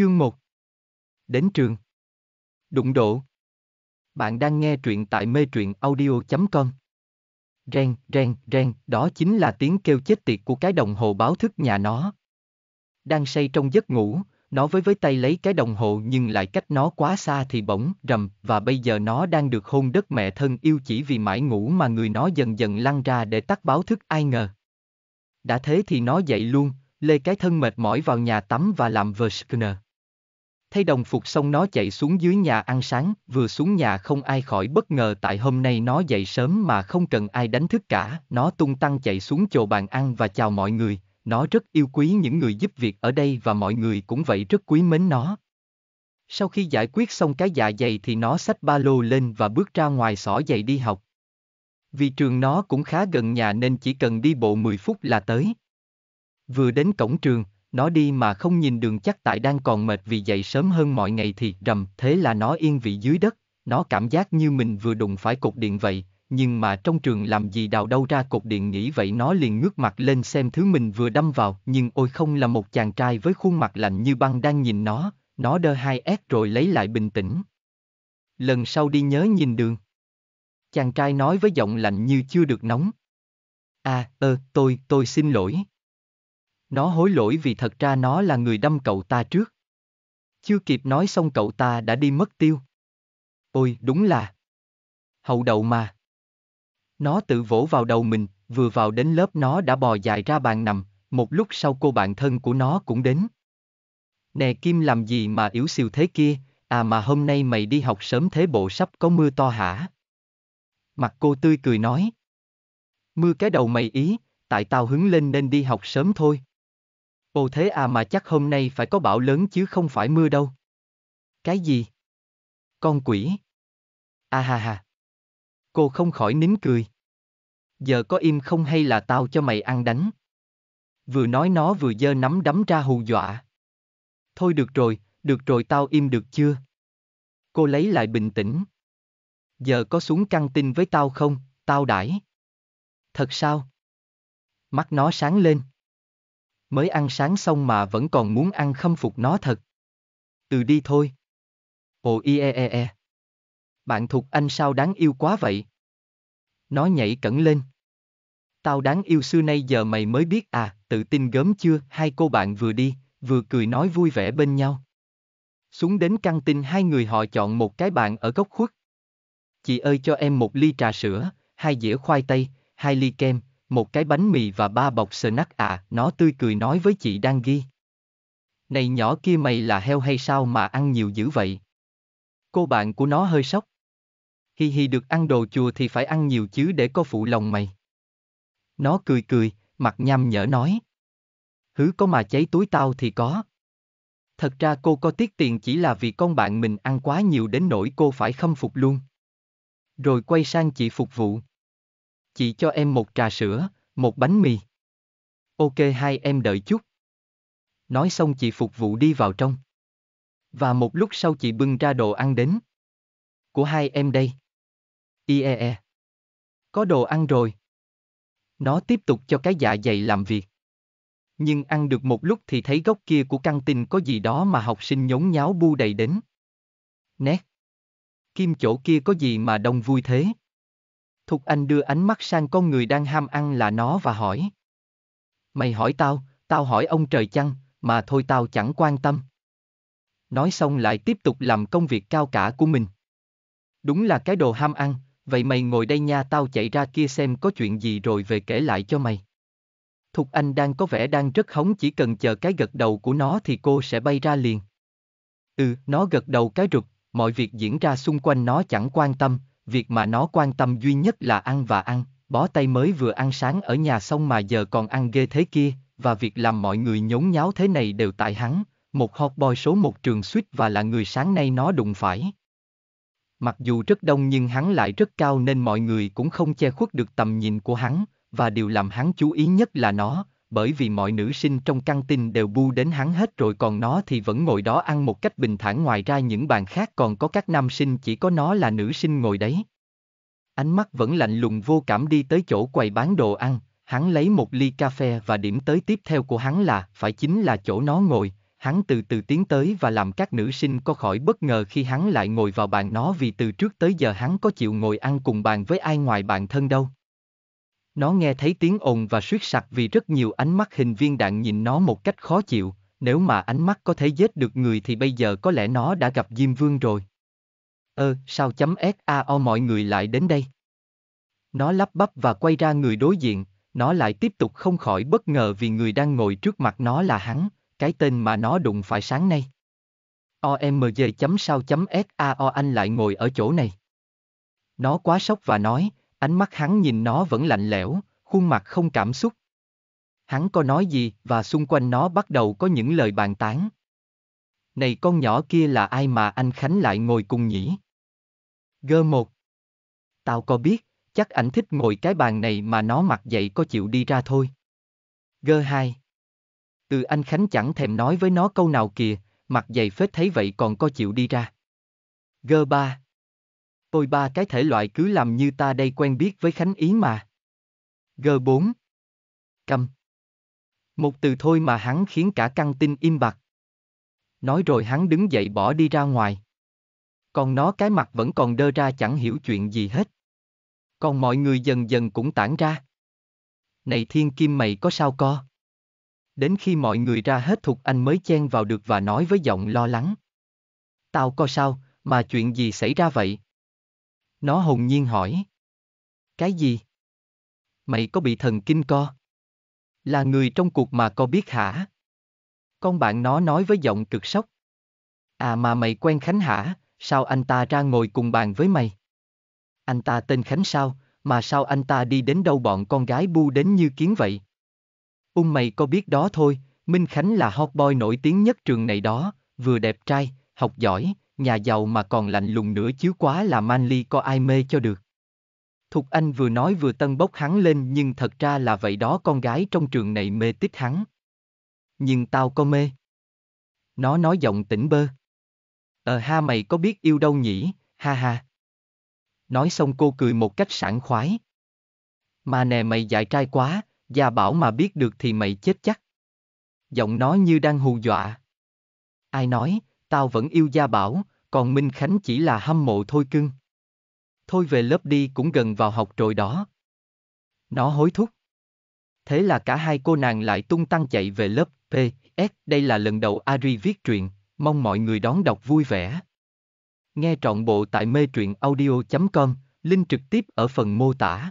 Chương 1 Đến trường Đụng độ Bạn đang nghe truyện tại mê truyện audio.com Ren, ren, ren, đó chính là tiếng kêu chết tiệt của cái đồng hồ báo thức nhà nó. Đang say trong giấc ngủ, nó với với tay lấy cái đồng hồ nhưng lại cách nó quá xa thì bỗng rầm và bây giờ nó đang được hôn đất mẹ thân yêu chỉ vì mãi ngủ mà người nó dần dần lăn ra để tắt báo thức ai ngờ. Đã thế thì nó dậy luôn, lê cái thân mệt mỏi vào nhà tắm và làm vờ skner thay đồng phục xong nó chạy xuống dưới nhà ăn sáng, vừa xuống nhà không ai khỏi bất ngờ tại hôm nay nó dậy sớm mà không cần ai đánh thức cả, nó tung tăng chạy xuống chầu bàn ăn và chào mọi người, nó rất yêu quý những người giúp việc ở đây và mọi người cũng vậy rất quý mến nó. Sau khi giải quyết xong cái dạ dày thì nó xách ba lô lên và bước ra ngoài xỏ giày đi học. Vì trường nó cũng khá gần nhà nên chỉ cần đi bộ 10 phút là tới. Vừa đến cổng trường, nó đi mà không nhìn đường chắc tại đang còn mệt vì dậy sớm hơn mọi ngày thì rầm, thế là nó yên vị dưới đất, nó cảm giác như mình vừa đụng phải cột điện vậy, nhưng mà trong trường làm gì đào đâu ra cột điện nghĩ vậy nó liền ngước mặt lên xem thứ mình vừa đâm vào, nhưng ôi không là một chàng trai với khuôn mặt lạnh như băng đang nhìn nó, nó đơ hai s rồi lấy lại bình tĩnh. Lần sau đi nhớ nhìn đường. Chàng trai nói với giọng lạnh như chưa được nóng. À, ơ, ờ, tôi, tôi xin lỗi. Nó hối lỗi vì thật ra nó là người đâm cậu ta trước. Chưa kịp nói xong cậu ta đã đi mất tiêu. Ôi, đúng là. Hậu đậu mà. Nó tự vỗ vào đầu mình, vừa vào đến lớp nó đã bò dài ra bàn nằm, một lúc sau cô bạn thân của nó cũng đến. Nè Kim làm gì mà yếu xìu thế kia, à mà hôm nay mày đi học sớm thế bộ sắp có mưa to hả? Mặt cô tươi cười nói. Mưa cái đầu mày ý, tại tao hứng lên nên đi học sớm thôi. Ồ thế à mà chắc hôm nay phải có bão lớn chứ không phải mưa đâu. Cái gì? Con quỷ. À ha ha. Cô không khỏi nín cười. Giờ có im không hay là tao cho mày ăn đánh? Vừa nói nó vừa giơ nắm đấm ra hù dọa. Thôi được rồi, được rồi tao im được chưa? Cô lấy lại bình tĩnh. Giờ có xuống căng tin với tao không, tao đãi. Thật sao? Mắt nó sáng lên mới ăn sáng xong mà vẫn còn muốn ăn khâm phục nó thật. Từ đi thôi. Ồ ie e e. Bạn thuộc anh sao đáng yêu quá vậy? Nó nhảy cẩn lên. Tao đáng yêu xưa nay giờ mày mới biết à, tự tin gớm chưa, hai cô bạn vừa đi, vừa cười nói vui vẻ bên nhau. Xuống đến căng tin hai người họ chọn một cái bàn ở góc khuất. Chị ơi cho em một ly trà sữa, hai dĩa khoai tây, hai ly kem, một cái bánh mì và ba bọc snack à, nó tươi cười nói với chị đang ghi. Này nhỏ kia mày là heo hay sao mà ăn nhiều dữ vậy? Cô bạn của nó hơi sốc. Hi hi được ăn đồ chùa thì phải ăn nhiều chứ để có phụ lòng mày. Nó cười cười, mặt nham nhở nói. Hứ có mà cháy túi tao thì có. Thật ra cô có tiếc tiền chỉ là vì con bạn mình ăn quá nhiều đến nỗi cô phải khâm phục luôn. Rồi quay sang chị phục vụ. Chị cho em một trà sữa, một bánh mì. Ok hai em đợi chút. Nói xong chị phục vụ đi vào trong. Và một lúc sau chị bưng ra đồ ăn đến. Của hai em đây. Ie e. Có đồ ăn rồi. Nó tiếp tục cho cái dạ dày làm việc. Nhưng ăn được một lúc thì thấy góc kia của căng tin có gì đó mà học sinh nhốn nháo bu đầy đến. Nét. Kim chỗ kia có gì mà đông vui thế? Thục Anh đưa ánh mắt sang con người đang ham ăn là nó và hỏi. Mày hỏi tao, tao hỏi ông trời chăng, mà thôi tao chẳng quan tâm. Nói xong lại tiếp tục làm công việc cao cả của mình. Đúng là cái đồ ham ăn, vậy mày ngồi đây nha tao chạy ra kia xem có chuyện gì rồi về kể lại cho mày. Thục Anh đang có vẻ đang rất hóng chỉ cần chờ cái gật đầu của nó thì cô sẽ bay ra liền. Ừ, nó gật đầu cái rụt, mọi việc diễn ra xung quanh nó chẳng quan tâm, việc mà nó quan tâm duy nhất là ăn và ăn, bó tay mới vừa ăn sáng ở nhà xong mà giờ còn ăn ghê thế kia, và việc làm mọi người nhốn nháo thế này đều tại hắn, một hot boy số một trường suýt và là người sáng nay nó đụng phải. Mặc dù rất đông nhưng hắn lại rất cao nên mọi người cũng không che khuất được tầm nhìn của hắn, và điều làm hắn chú ý nhất là nó, bởi vì mọi nữ sinh trong căng tin đều bu đến hắn hết rồi còn nó thì vẫn ngồi đó ăn một cách bình thản ngoài ra những bàn khác còn có các nam sinh chỉ có nó là nữ sinh ngồi đấy. Ánh mắt vẫn lạnh lùng vô cảm đi tới chỗ quầy bán đồ ăn, hắn lấy một ly cà phê và điểm tới tiếp theo của hắn là, phải chính là chỗ nó ngồi, hắn từ từ tiến tới và làm các nữ sinh có khỏi bất ngờ khi hắn lại ngồi vào bàn nó vì từ trước tới giờ hắn có chịu ngồi ăn cùng bàn với ai ngoài bạn thân đâu. Nó nghe thấy tiếng ồn và suýt sặc vì rất nhiều ánh mắt hình viên đạn nhìn nó một cách khó chịu, nếu mà ánh mắt có thể giết được người thì bây giờ có lẽ nó đã gặp Diêm Vương rồi. Ơ, ờ, sao chấm SAO mọi người lại đến đây? Nó lắp bắp và quay ra người đối diện, nó lại tiếp tục không khỏi bất ngờ vì người đang ngồi trước mặt nó là hắn, cái tên mà nó đụng phải sáng nay. OMG chấm sao chấm SAO anh lại ngồi ở chỗ này. Nó quá sốc và nói, Ánh mắt hắn nhìn nó vẫn lạnh lẽo, khuôn mặt không cảm xúc. Hắn có nói gì và xung quanh nó bắt đầu có những lời bàn tán. Này con nhỏ kia là ai mà anh Khánh lại ngồi cùng nhỉ? Gơ một. Tao có biết, chắc ảnh thích ngồi cái bàn này mà nó mặc dậy có chịu đi ra thôi. Gơ hai. Từ anh Khánh chẳng thèm nói với nó câu nào kìa, mặc dày phết thấy vậy còn có chịu đi ra. Gơ ba. Tôi ba cái thể loại cứ làm như ta đây quen biết với Khánh Ý mà. G4. Cầm. Một từ thôi mà hắn khiến cả căng tin im bặt. Nói rồi hắn đứng dậy bỏ đi ra ngoài. Còn nó cái mặt vẫn còn đơ ra chẳng hiểu chuyện gì hết. Còn mọi người dần dần cũng tản ra. Này thiên kim mày có sao co? Đến khi mọi người ra hết thục anh mới chen vào được và nói với giọng lo lắng. Tao có sao, mà chuyện gì xảy ra vậy? Nó hồn nhiên hỏi. Cái gì? Mày có bị thần kinh co? Là người trong cuộc mà co biết hả? Con bạn nó nói với giọng cực sốc. À mà mày quen Khánh hả? Sao anh ta ra ngồi cùng bàn với mày? Anh ta tên Khánh sao? Mà sao anh ta đi đến đâu bọn con gái bu đến như kiến vậy? Ung mày có biết đó thôi, Minh Khánh là hot boy nổi tiếng nhất trường này đó, vừa đẹp trai, học giỏi, nhà giàu mà còn lạnh lùng nữa chứ quá là manly có ai mê cho được. Thục Anh vừa nói vừa tân bốc hắn lên nhưng thật ra là vậy đó con gái trong trường này mê tích hắn. Nhưng tao có mê. Nó nói giọng tỉnh bơ. Ờ ha mày có biết yêu đâu nhỉ, ha ha. Nói xong cô cười một cách sảng khoái. Mà nè mày dại trai quá, gia bảo mà biết được thì mày chết chắc. Giọng nó như đang hù dọa. Ai nói, tao vẫn yêu gia bảo, còn Minh Khánh chỉ là hâm mộ thôi cưng. Thôi về lớp đi cũng gần vào học rồi đó. Nó hối thúc. Thế là cả hai cô nàng lại tung tăng chạy về lớp P, S. Đây là lần đầu Ari viết truyện, mong mọi người đón đọc vui vẻ. Nghe trọn bộ tại mê truyện audio.com, link trực tiếp ở phần mô tả.